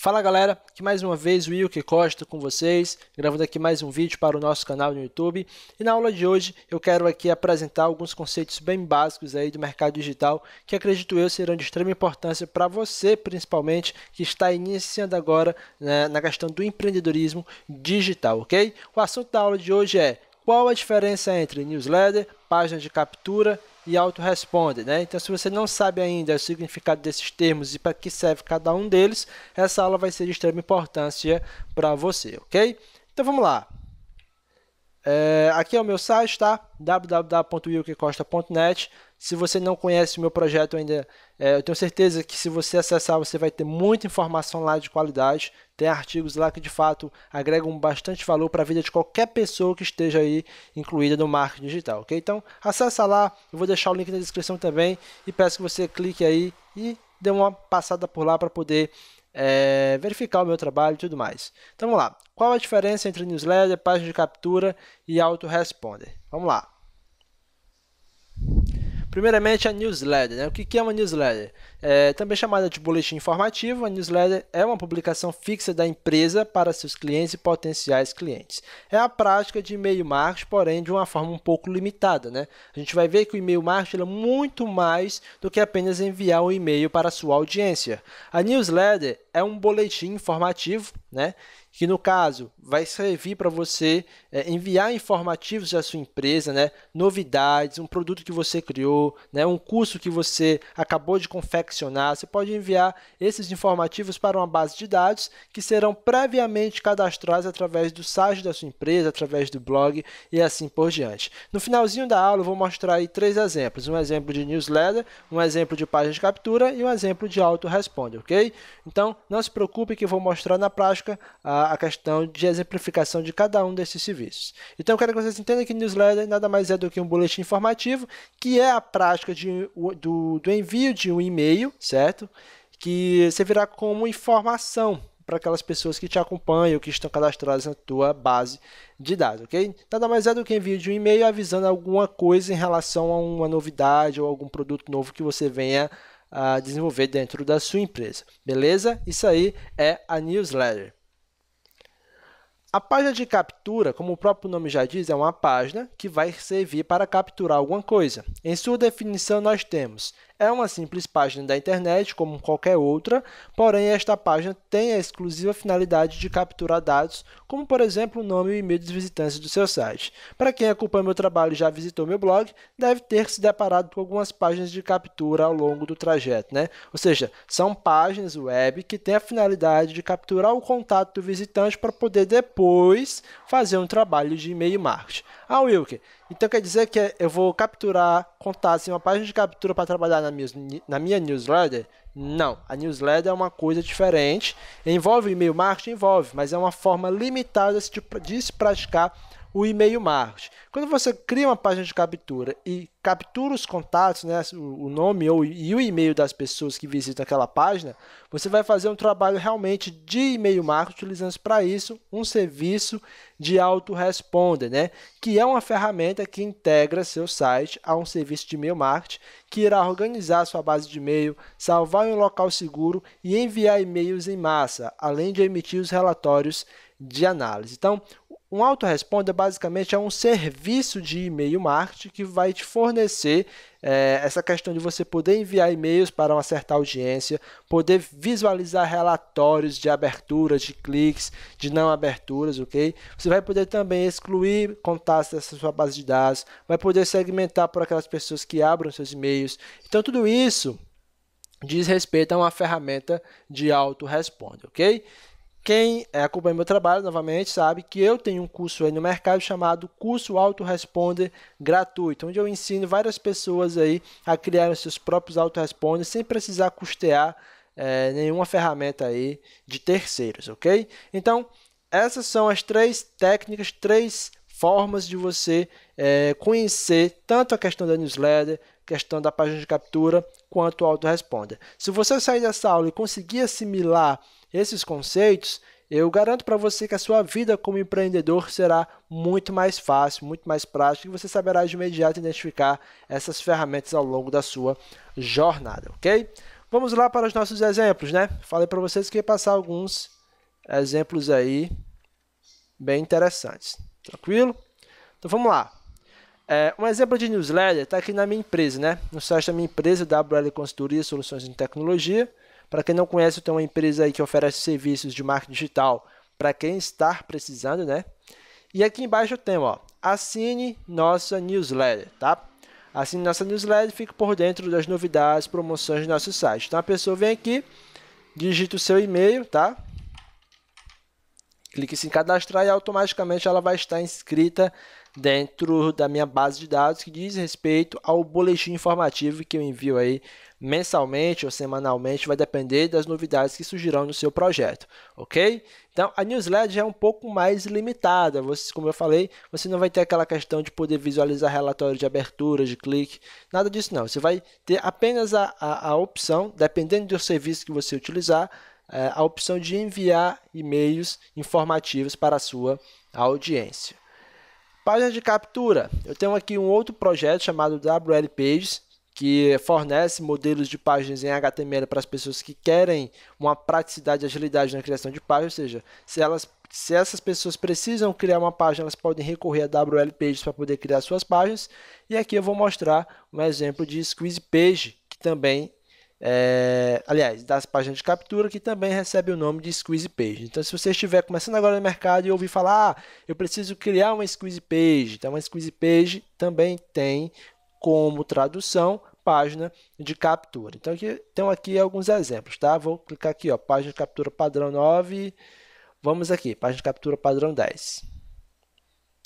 Fala galera, que mais uma vez o que Costa com vocês, gravando aqui mais um vídeo para o nosso canal no YouTube. E na aula de hoje eu quero aqui apresentar alguns conceitos bem básicos aí do mercado digital que acredito eu serão de extrema importância para você, principalmente que está iniciando agora né, na questão do empreendedorismo digital, ok? O assunto da aula de hoje é qual a diferença entre newsletter, página de captura, e autorresponde. Né? Então, se você não sabe ainda o significado desses termos e para que serve cada um deles, essa aula vai ser de extrema importância para você, ok? Então, vamos lá. É, aqui é o meu site, tá? www.wilkecosta.net. Se você não conhece o meu projeto ainda, é, eu tenho certeza que se você acessar, você vai ter muita informação lá de qualidade. Tem artigos lá que de fato agregam bastante valor para a vida de qualquer pessoa que esteja aí incluída no marketing digital, ok? Então acessa lá, eu vou deixar o link na descrição também e peço que você clique aí e dê uma passada por lá para poder é, verificar o meu trabalho e tudo mais. Então vamos lá. Qual a diferença entre newsletter, página de captura e autoresponder? Vamos lá. Primeiramente, a newsletter. Né? O que é uma newsletter? É, também chamada de boletim informativo, a newsletter é uma publicação fixa da empresa para seus clientes e potenciais clientes. É a prática de e-mail marketing, porém de uma forma um pouco limitada. Né? A gente vai ver que o e-mail marketing é muito mais do que apenas enviar um e-mail para a sua audiência. A newsletter é um boletim informativo, né? que no caso vai servir para você é, enviar informativos da sua empresa, né? novidades, um produto que você criou, né? um curso que você acabou de confeccionar. Você pode enviar esses informativos para uma base de dados que serão previamente cadastrados através do site da sua empresa, através do blog e assim por diante. No finalzinho da aula eu vou mostrar aí três exemplos, um exemplo de newsletter, um exemplo de página de captura e um exemplo de autoresponder, ok? Então, não se preocupe que vou mostrar na prática a, questão de exemplificação de cada um desses serviços. Então eu quero que vocês entendam que newsletter nada mais é do que um boletim informativo, que é a prática de, do, do envio de um e-mail, certo? Que servirá como informação para aquelas pessoas que te acompanham, que estão cadastradas na tua base de dados, ok? Nada mais é do que envio de um e-mail avisando alguma coisa em relação a uma novidade ou algum produto novo que você venha a desenvolver dentro da sua empresa. Beleza? Isso aí é a newsletter. A página de captura, como o próprio nome já diz, é uma página que vai servir para capturar alguma coisa. Em sua definição, nós temos: é uma simples página da internet, como qualquer outra, porém, esta página tem a exclusiva finalidade de capturar dados, como por exemplo o nome e o e-mail dos visitantes do seu site. Para quem acompanha meu trabalho e já visitou meu blog, deve ter se deparado com algumas páginas de captura ao longo do trajeto. Né? Ou seja, são páginas web que têm a finalidade de capturar o contato do visitante para poder depois depois fazer um trabalho de e-mail marketing. Ah, Wilker, então quer dizer que eu vou capturar contatos em assim, uma página de captura para trabalhar na minha, na minha newsletter? Não, a newsletter é uma coisa diferente. Envolve e-mail marketing? Envolve, mas é uma forma limitada de se praticar o e-mail marketing. Quando você cria uma página de captura e captura os contatos, né, o nome ou e o e-mail das pessoas que visitam aquela página, você vai fazer um trabalho realmente de e-mail marketing utilizando para isso um serviço de autoresponder, né, que é uma ferramenta que integra seu site a um serviço de e-mail marketing que irá organizar sua base de e-mail, salvar em um local seguro e enviar e-mails em massa, além de emitir os relatórios de análise. Então, um autoresponder basicamente é um serviço de e-mail marketing que vai te fornecer é, essa questão de você poder enviar e-mails para uma certa audiência, poder visualizar relatórios de aberturas, de cliques, de não aberturas, ok? Você vai poder também excluir contatos dessa sua base de dados, vai poder segmentar por aquelas pessoas que abram seus e-mails. Então, tudo isso diz respeito a uma ferramenta de autoresponder, ok? Quem é, acompanha meu trabalho novamente sabe que eu tenho um curso aí no mercado chamado Curso Autoresponder Gratuito, onde eu ensino várias pessoas aí a criar os seus próprios autoresponders sem precisar custear é, nenhuma ferramenta aí de terceiros, ok? Então, essas são as três técnicas, três formas de você é, conhecer tanto a questão da newsletter questão da página de captura quanto ao autoresponder. Se você sair dessa aula e conseguir assimilar esses conceitos, eu garanto para você que a sua vida como empreendedor será muito mais fácil, muito mais prática e você saberá de imediato identificar essas ferramentas ao longo da sua jornada, ok? Vamos lá para os nossos exemplos, né? Falei para vocês que ia passar alguns exemplos aí bem interessantes. Tranquilo? Então vamos lá. É, um exemplo de newsletter está aqui na minha empresa, né? No site da minha empresa, WL Consultoria Soluções em Tecnologia. Para quem não conhece, eu tenho uma empresa aí que oferece serviços de marketing digital para quem está precisando, né? E aqui embaixo eu tenho, ó, assine nossa newsletter, tá? Assine nossa newsletter, fique por dentro das novidades, promoções do nosso site. Então a pessoa vem aqui, digita o seu e-mail, tá? Clique em cadastrar e automaticamente ela vai estar inscrita dentro da minha base de dados que diz respeito ao boletim informativo que eu envio aí mensalmente ou semanalmente, vai depender das novidades que surgirão no seu projeto, ok? Então, a newsletter é um pouco mais limitada. Você, como eu falei, você não vai ter aquela questão de poder visualizar relatório de abertura, de clique, nada disso não. Você vai ter apenas a, a, a opção, dependendo do serviço que você utilizar, eh, a opção de enviar e-mails informativos para a sua audiência. Página de captura. Eu tenho aqui um outro projeto chamado WL Pages, que fornece modelos de páginas em HTML para as pessoas que querem uma praticidade e agilidade na criação de páginas, ou seja, se, elas, se essas pessoas precisam criar uma página, elas podem recorrer a WL Pages para poder criar suas páginas. E aqui eu vou mostrar um exemplo de Squeeze Page, que também é, aliás, das páginas de captura que também recebe o nome de squeeze page. Então, se você estiver começando agora no mercado e ouvir falar, ah, eu preciso criar uma squeeze page, então uma squeeze page também tem como tradução página de captura. Então, aqui, tem então, aqui é alguns exemplos, tá? Vou clicar aqui, ó, página de captura padrão 9. Vamos aqui, página de captura padrão 10.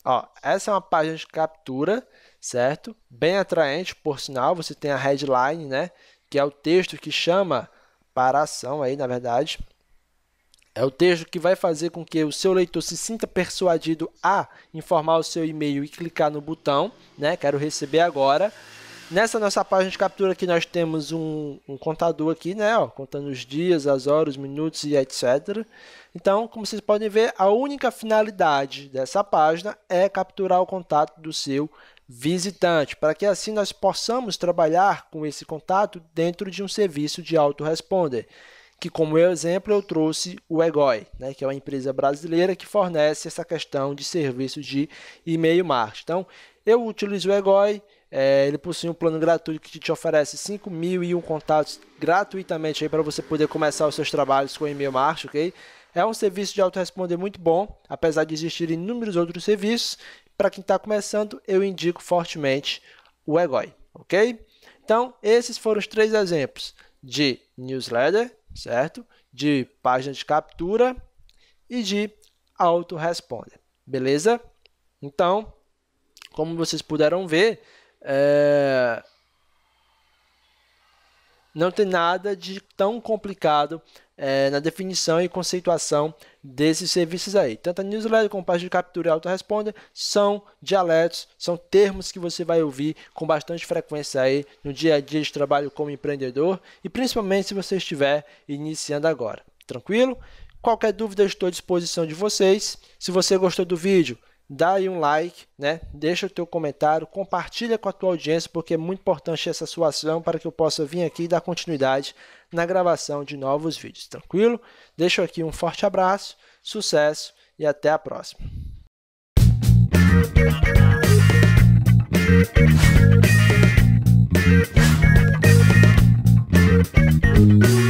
Ó, essa é uma página de captura, certo? Bem atraente, por sinal, você tem a headline, né? que é o texto que chama para a ação aí, na verdade. É o texto que vai fazer com que o seu leitor se sinta persuadido a informar o seu e-mail e clicar no botão, né? Quero receber agora. Nessa nossa página de captura aqui nós temos um, um contador aqui, né? Ó, contando os dias, as horas, minutos e etc. Então, como vocês podem ver, a única finalidade dessa página é capturar o contato do seu visitante, para que assim nós possamos trabalhar com esse contato dentro de um serviço de autoresponder, que como exemplo eu trouxe o Egoi, né, que é uma empresa brasileira que fornece essa questão de serviço de e-mail marketing. Então, eu utilizo o Egoi, é, ele possui um plano gratuito que te oferece 5.001 contatos gratuitamente para você poder começar os seus trabalhos com e-mail marketing, ok? É um serviço de autoresponder muito bom, apesar de existirem inúmeros outros serviços. Para quem está começando, eu indico fortemente o Egoi, ok? Então, esses foram os três exemplos de newsletter, certo? De página de captura e de autoresponder, beleza? Então, como vocês puderam ver, é... não tem nada de tão complicado é, na definição e conceituação desses serviços aí. Tanto a newsletter como a página de captura e autoresponder são dialetos, são termos que você vai ouvir com bastante frequência aí no dia a dia de trabalho como empreendedor e principalmente se você estiver iniciando agora. Tranquilo? Qualquer dúvida, estou à disposição de vocês. Se você gostou do vídeo, dá aí um like, né? Deixa o teu comentário, compartilha com a tua audiência, porque é muito importante essa sua ação para que eu possa vir aqui e dar continuidade na gravação de novos vídeos, tranquilo? Deixo aqui um forte abraço, sucesso e até a próxima. Thank you.